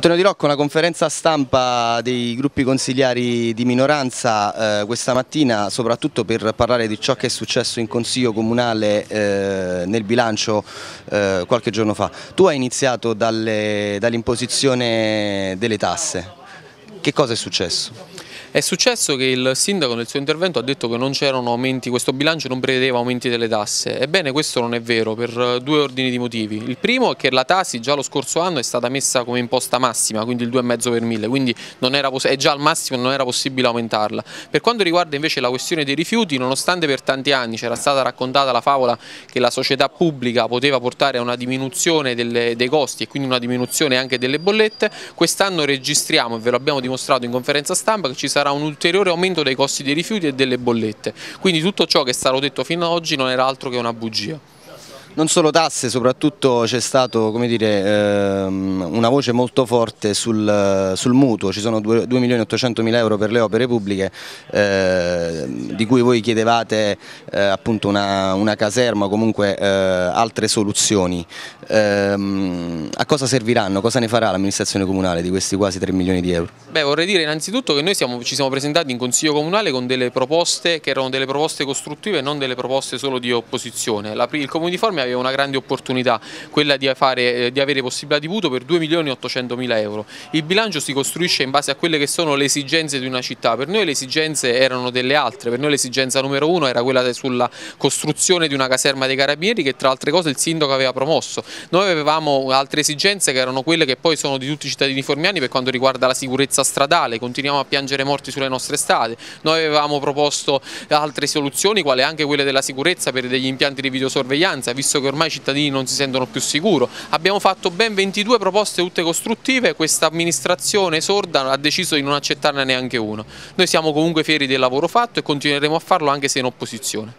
Antonio Di Rocco, una conferenza stampa dei gruppi consigliari di minoranza eh, questa mattina soprattutto per parlare di ciò che è successo in Consiglio Comunale eh, nel bilancio eh, qualche giorno fa. Tu hai iniziato dall'imposizione dall delle tasse, che cosa è successo? È successo che il sindaco nel suo intervento ha detto che non c'erano aumenti, questo bilancio non prevedeva aumenti delle tasse. Ebbene questo non è vero per eh, due ordini di motivi. Il primo è che la Tasi già lo scorso anno è stata messa come imposta massima, quindi il 2,5 per 1000, quindi era, è già al massimo e non era possibile aumentarla. Per quanto riguarda invece la questione dei rifiuti, nonostante per tanti anni c'era stata raccontata la favola che la società pubblica poteva portare a una diminuzione delle, dei costi e quindi una diminuzione anche delle bollette, quest'anno registriamo, e ve lo abbiamo dimostrato in conferenza stampa, che ci sarà sarà un ulteriore aumento dei costi dei rifiuti e delle bollette, quindi tutto ciò che è stato detto fino ad oggi non era altro che una bugia non solo tasse, soprattutto c'è stata ehm, una voce molto forte sul, sul mutuo, ci sono 2.800.000 euro per le opere pubbliche eh, di cui voi chiedevate eh, appunto una, una, caserma o comunque eh, altre soluzioni. Ehm, a cosa serviranno? Cosa ne farà l'amministrazione comunale di questi quasi 3 milioni di euro? Beh, vorrei dire innanzitutto che noi siamo, ci siamo presentati in Consiglio Comunale con delle proposte che erano delle proposte costruttive e non delle proposte solo di opposizione. La, il Comune di Formia è una grande opportunità, quella di, fare, eh, di avere possibilità di voto per 2 milioni e 800 mila euro. Il bilancio si costruisce in base a quelle che sono le esigenze di una città, per noi le esigenze erano delle altre, per noi l'esigenza numero uno era quella sulla costruzione di una caserma dei carabinieri che tra altre cose il sindaco aveva promosso, noi avevamo altre esigenze che erano quelle che poi sono di tutti i cittadini formiani per quanto riguarda la sicurezza stradale, continuiamo a piangere morti sulle nostre strade, noi avevamo proposto altre soluzioni quale anche quelle della sicurezza per degli impianti di videosorveglianza, visto visto che ormai i cittadini non si sentono più sicuri. Abbiamo fatto ben 22 proposte tutte costruttive, questa amministrazione sorda ha deciso di non accettarne neanche una. Noi siamo comunque fieri del lavoro fatto e continueremo a farlo anche se in opposizione.